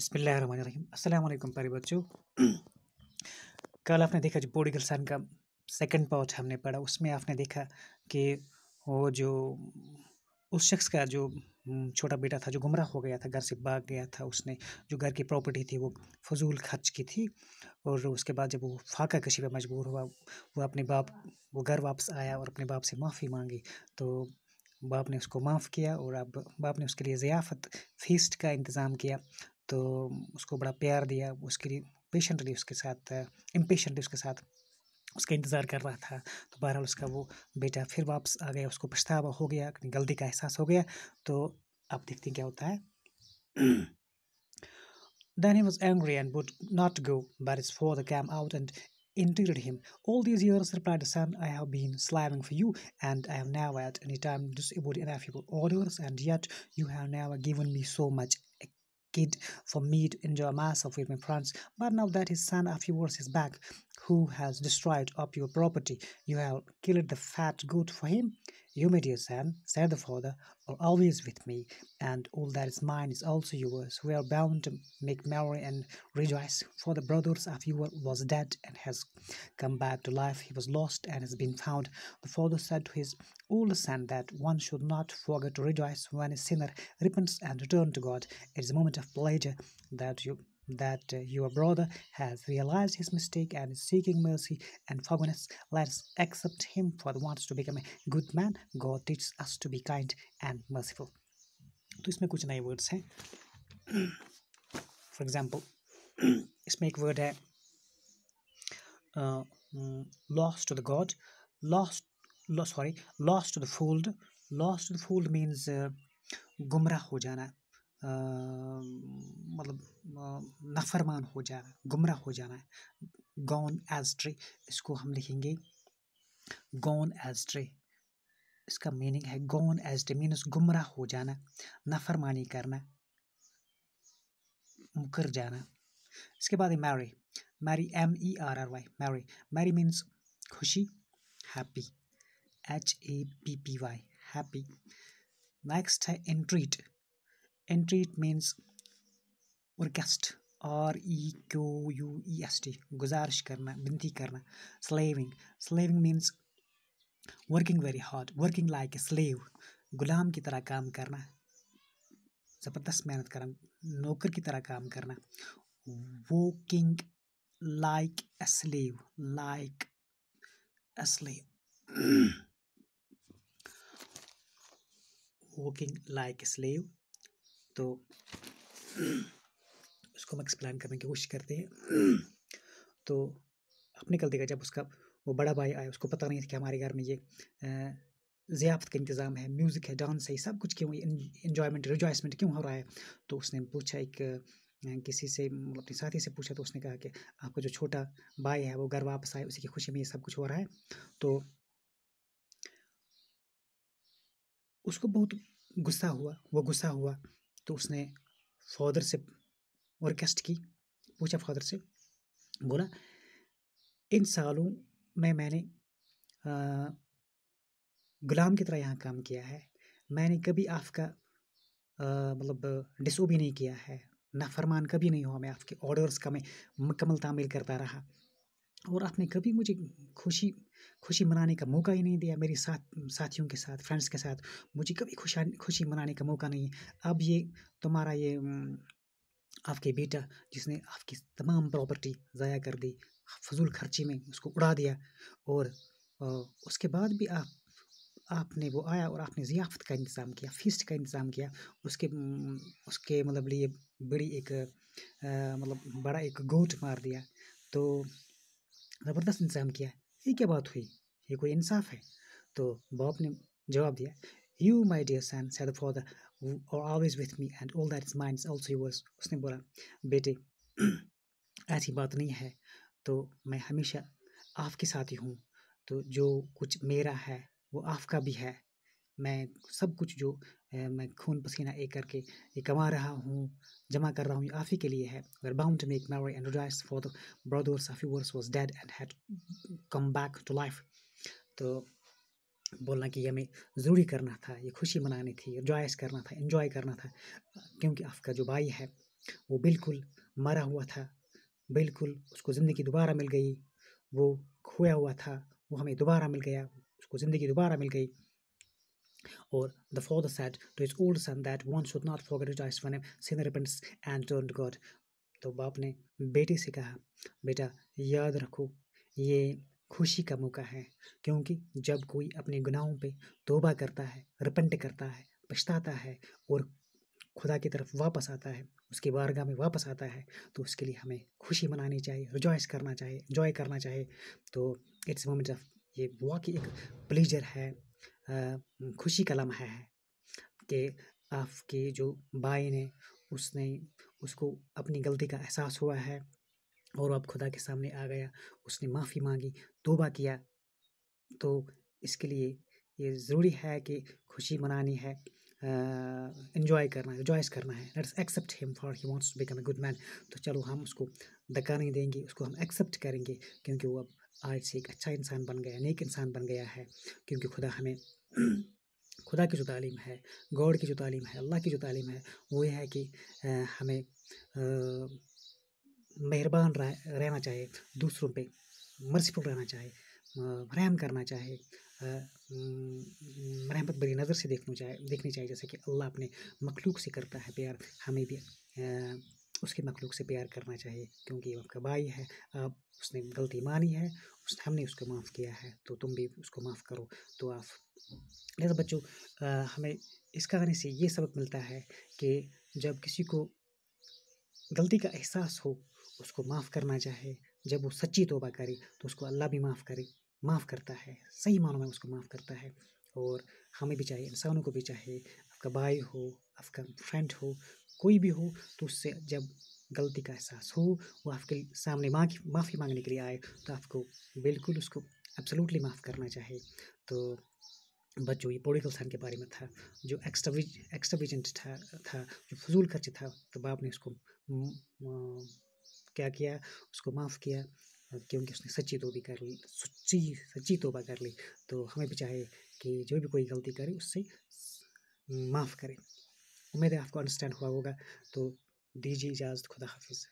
अस्सलाम वालेकुम प्यारे बच्चों कल आपने देखा जो बोडी गलसान का सेकंड पार्ट हमने पढ़ा उसमें आपने देखा कि वो जो उस शख्स का जो छोटा बेटा था जो गुमराह हो गया था घर से भाग गया था उसने जो घर की प्रॉपर्टी थी वो फजूल खर्च की थी और उसके बाद जब वो फाका कशी पर मजबूर हुआ वो अपने बाप वो घर वापस आया और अपने बाप से माफ़ी मांगी तो बाप ने उसको माफ़ किया और अब बाप ने उसके लिए ज़ियाफ़त फीस का इंतज़ाम किया तो उसको बड़ा प्यार दिया उसके लिए पेशेंटली उसके साथ इम्पेशेंटली उसके साथ उसका इंतज़ार कर रहा था तो बहरहाल उसका वो बेटा फिर वापस आ गया उसको पछतावा हो गया गलती का एहसास हो गया तो आप देखते हैं क्या होता है then he was angry and would not go there is for the came out and in entreated him all these yes replied son I have been slaving for you and I have never at any time dis and yet you have never given me so much kid for me to enjoy myself with my friends. But now that his son of yours is back, who has destroyed up your property, you have killed the fat good for him. You, my dear son, said the father, are always with me, and all that is mine is also yours. We are bound to make merry and rejoice, for the brothers of you was dead and has come back to life. He was lost and has been found. The father said to his older son that one should not forget to rejoice when a sinner repents and returns to God. It is a moment of pleasure that you that your brother has realized his mistake and is seeking mercy and forgiveness. Let us accept him for the wants to become a good man. God teaches us to be kind and merciful. तो इसमें कुछ नए words हैं for example इसमें एक word है lost to the god lost sorry lost to the fold lost to the fold means गुमराह हो जाना मतलब नफरमान हो जाना गुमराह हो जाना गॉन एज ट्रे इसको हम लिखेंगे गॉन एज ट्रे इसका मीनिंग है गॉन एज ट्रे मीनस गुमराह हो जाना नफरमानी करना मुकर जाना इसके बाद है merry merry M E R R Y merry merry means खुशी happy H A P P Y happy next है entreat entry it means request R E Q U E S T गुजारिश करना विनती करना slaving slaving means working very hard working like a slave गुलाम की तरह काम करना ज़बरदस्त मेहनत करना नौकर की तरह काम करना working like a slave like a slave working like a slave तो उसको हम एक्सप्लेन करने की कोशिश करते हैं तो अपने कल देखा जब उसका वो बड़ा भाई आया उसको पता नहीं था कि हमारे घर में ये ज़ियाफ़त का इंतज़ाम है म्यूज़िक है डांस है सब कुछ क्यों इन्जॉयमेंट रिजॉयसमेंट क्यों हो रहा है तो उसने पूछा एक किसी से मतलब अपने साथी से पूछा तो उसने कहा कि आपका जो छोटा भाई है वो घर वापस आए उसी की खुशी में ये सब कुछ हो रहा है तो उसको बहुत गुस्सा हुआ वो गुस्सा हुआ तो उसने फादर से रिक्वेस्ट की पूछा फादर से बोला इन सालों में मैंने आ, गुलाम की तरह यहाँ काम किया है मैंने कभी आपका मतलब डिसोबी नहीं किया है नाफरमान कभी नहीं हुआ मैं आपके ऑर्डर्स का मैं मुकम्मल तामील करता रहा और आपने कभी मुझे खुशी खुशी मनाने का मौका ही नहीं दिया मेरी साथ साथियों के साथ फ्रेंड्स के साथ मुझे कभी खुशा खुशी मनाने का मौका नहीं अब ये तुम्हारा ये आपके बेटा जिसने आपकी तमाम प्रॉपर्टी ज़ाया कर दी फजूल खर्ची में उसको उड़ा दिया और उसके बाद भी आप आपने वो आया और आपने ज़ियाफ़त का इंतज़ाम किया फीसट का इंतज़ाम किया उसके उसके मतलब लिए बड़ी एक मतलब बड़ा एक गोट मार दिया तो ज़बरदस्त इंतज़ाम किया ये क्या बात हुई ये कोई इंसाफ है तो बाप ने जवाब दिया you my dear son said father are always with me and all that is mine also yours उसने बोला बेटे ऐसी बात नहीं है तो मैं हमेशा आपके साथ ही हूँ तो जो कुछ मेरा है वो आपका भी है मैं सब कुछ जो मैं खून पसीना एक करके ये कमा रहा हूँ जमा कर रहा हूँ ये आफी के लिए है अगर bound to make memory and rejoice for the brothers of yours was dead and had come back to life तो बोलना कि ये हमें ज़रूरी करना था ये खुशी मनानी थी रिजॉयस करना था इन्जॉय करना था क्योंकि आपका जो भाई है वो बिल्कुल मरा हुआ था बिल्कुल उसको ज़िंदगी दोबारा मिल गई वो खोया हुआ था वो हमें दोबारा मिल गया उसको ज़िंदगी दोबारा मिल गई or the father said to his old son that one should not forget to eyes when a sinner repents and turn to God. तो बाप ने बेटे से कहा बेटा याद रखो ये खुशी का मौका है क्योंकि जब कोई अपने गुनाहों पे तोबा करता है रिपेंट करता है पछताता है और खुदा की तरफ वापस आता है उसके बारगाह में वापस आता है तो उसके लिए हमें खुशी मनानी चाहिए रिजॉइस करना चाहिए इंजॉय करना चाहिए तो इट्स मोमेंट ऑफ ये वाकई एक प्लेजर है खुशी का लम्हा है कि आपके जो भाई ने उसने उसको अपनी गलती का एहसास हुआ है और अब खुदा के सामने आ गया उसने माफ़ी मांगी तोबा किया तो इसके लिए ये ज़रूरी है कि खुशी मनानी है इन्जॉय करना है जॉयस करना है let's accept him for he wants to become a good man तो चलो हम उसको धक्का नहीं देंगे उसको हम एक्सेप्ट करेंगे क्योंकि वो अब आज से एक अच्छा इंसान बन गया नेक इंसान बन गया है क्योंकि खुदा हमें खुदा की जो तालीम है गॉड की जो तालीम है अल्लाह की जो तालीम है वो ये है कि हमें मेहरबान रहना चाहिए दूसरों पे मर्सीफुल रहना चाहिए रहम करना चाहिए रहमत बड़ी नज़र से देखना चाहिए देखनी चाहिए जैसे कि अल्लाह अपने मखलूक से करता है प्यार हमें भी उसके मखलूक से प्यार करना चाहिए क्योंकि आपका भाई है आप उसने गलती मानी है उस हमने उसको माफ़ किया है तो तुम भी उसको माफ़ करो तो आप लिहाजा बच्चों हमें इस कहानी से ये सबक मिलता है कि जब किसी को गलती का एहसास हो उसको माफ़ करना चाहे जब वो सच्ची तोबा करे तो उसको अल्लाह भी माफ़ करे माफ़ करता है सही मानों में उसको माफ़ करता है और हमें भी चाहिए इंसानों को भी चाहिए आपका भाई हो आपका फ्रेंड हो कोई भी हो तो उससे जब गलती का एहसास हो वो आपके सामने माफी माफ़ी मांगने के लिए आए तो आपको बिल्कुल उसको एब्सोल्युटली माफ़ करना चाहिए तो बच्चों ये पोलिटिकल साइन के बारे में था जो एक्स्ट्रा एक्स्ट्राविजेंट था था जो फजूल खर्च था तो बाप ने उसको क्या किया उसको माफ़ किया क्योंकि उसने सच्ची तोबी कर ली सच्ची सच्ची तोबा कर ली तो हमें भी चाहे कि जो भी कोई गलती करे उससे माफ़ करें उम्मीद है आपको अंडरस्टैंड हुआ होगा तो दीजिए इजाज़त खुदा हाफिज़